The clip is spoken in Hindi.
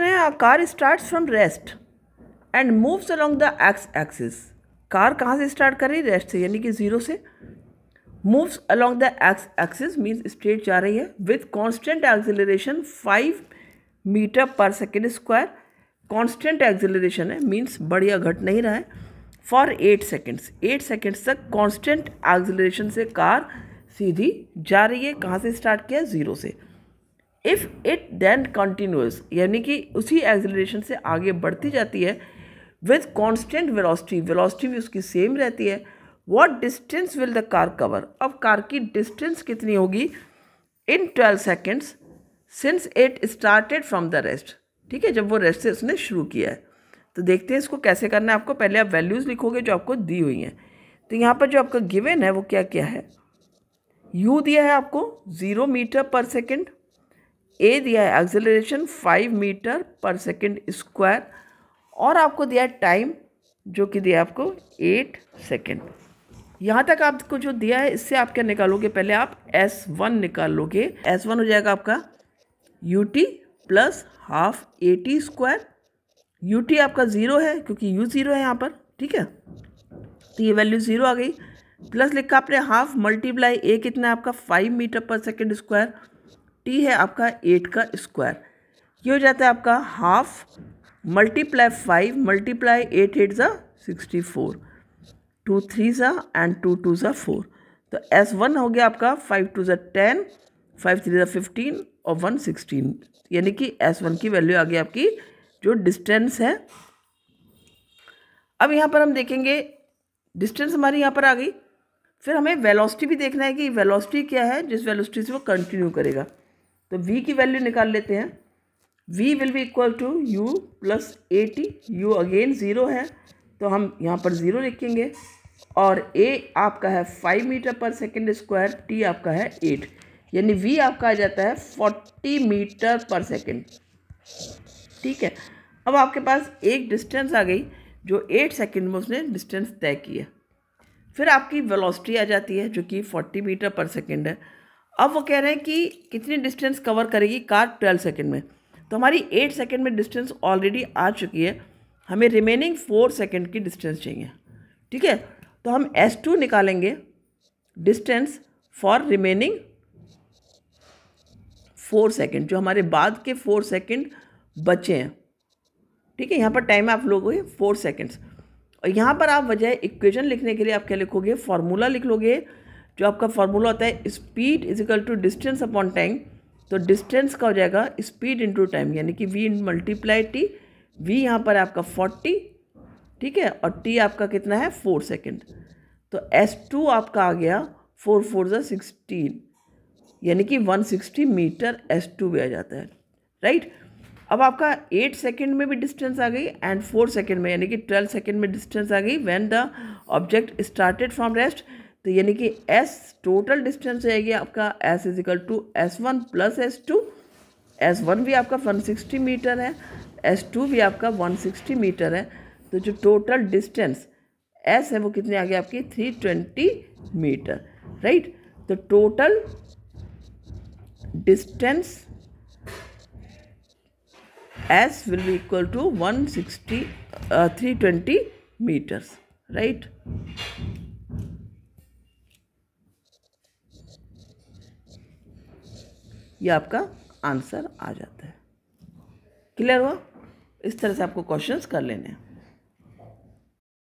है car start from rest and moves along the x axis car कहाँ से स्टार्ट कर रही है रेस्ट से यानी कि ज़ीरो से moves along the x axis means straight जा रही है with constant acceleration five metre per second square constant acceleration है मीन्स बढ़िया घट नहीं रहा है for eight seconds eight seconds तक कॉन्स्टेंट एक्सिलेशन से कार सीधी जा रही है कहाँ से स्टार्ट किया ज़ीरो से इफ़ इट देन कंटिन्यूस यानी कि उसी एग्जिलेशन से आगे बढ़ती जाती है विथ कॉन्स्टेंट वेलोसिटी वेलोसिटी भी उसकी सेम रहती है what distance will the car cover अब कार की डिस्टेंस कितनी होगी in twelve seconds since it started from the rest ठीक है जब वो रेस्ट से उसने शुरू किया है तो देखते हैं इसको कैसे करना है आपको पहले आप वैल्यूज़ लिखोगे जो आपको दी हुई हैं तो यहाँ पर जो आपका गिवन है वो क्या क्या है यू दिया है आपको zero metre per second a दिया है acceleration five metre per second square और आपको दिया है टाइम जो कि दिया आपको एट सेकेंड यहाँ तक आपको जो दिया है इससे आप क्या निकालोगे पहले आप एस वन निकाल लोगे एस वन हो जाएगा आपका u t plus half a t square u t आपका ज़ीरो है क्योंकि यू ज़ीरो है यहाँ पर ठीक है तो ये वैल्यू ज़ीरो आ गई प्लस लिखा आपने हाफ मल्टीप्लाई ए कितना है आपका five metre per second square t है आपका एट का स्क्वायर ये हो जाता है आपका half multiply five multiply eight eight ज़ा सिक्सटी फोर टू थ्री ज़ा एंड टू टू ज़ा फोर तो एस वन हो गया आपका फाइव टू ज़ा टेन फाइव थ्री ज़ा फिफ्टीन और वन सिक्सटीन यानी कि एस वन की वैल्यू आ गई आपकी जो डिस्टेंस है अब यहाँ पर हम देखेंगे डिस्टेंस हमारी यहाँ पर आ गई फिर हमें वेलोसिटी भी देखना है कि वेलोसिटी क्या है जिस वेलोसिटी से वो कंटिन्यू करेगा तो v की वैल्यू निकाल लेते हैं v will be equal to u plus a t u again zero है तो हम यहाँ पर ज़ीरो लिखेंगे और a आपका है five metre per second square t आपका है एट यानी v आपका आ जाता है फोर्टी मीटर पर सेकेंड ठीक है अब आपके पास एक डिस्टेंस आ गई जो एट सेकेंड में उसने डिस्टेंस तय किया फिर आपकी वेलोसिटी आ जाती है जो कि फोर्टी मीटर पर सेकेंड है अब वो कह रहे हैं कि कितनी डिस्टेंस कवर करेगी कार ट्वेल्व सेकेंड में तो हमारी एट सेकेंड में डिस्टेंस ऑलरेडी आ चुकी है हमें रिमेनिंग फोर सेकेंड की डिस्टेंस चाहिए ठीक है तो हम एस टू निकालेंगे distance for remaining four second जो हमारे बाद के फोर सेकेंड बचे हैं ठीक है यहाँ पर टाइम आप लोगों फोर सेकेंड्स और यहाँ पर आप वजह इक्वेशन लिखने के लिए आप क्या लिखोगे फार्मूला लिख लोगे जो आपका फार्मूला होता है speed equal to distance upon time तो डिस्टेंस का हो जाएगा स्पीड इंटू टाइम यानी कि v in multiply t v यहाँ पर आपका फोर्टी ठीक है और टी आपका कितना है फोर सेकेंड तो एस टू आपका आ गया फोर फोर जो सिक्सटीन यानी कि one sixty metre S two भी आ जाता है राइट अब आपका एट सेकेंड में भी डिस्टेंस आ गई एंड फोर सेकेंड में यानी कि ट्वेल्व सेकेंड में डिस्टेंस आ गई when the object started from rest तो यानी कि एस टोटल डिस्टेंस रहेगी आपका S equal to S one plus S two S one भी आपका वन सिक्सटी मीटर है एस टू भी आपका वन सिक्सटी मीटर है तो जो टोटल डिस्टेंस एस है वो कितने आ गया आपकी थ्री ट्वेंटी मीटर राइट तो total distance S will be equal to one sixty three twenty metres right ये आपका आंसर आ जाता है क्लियर हुआ इस तरह से आपको क्वेश्चंस कर लेने हैं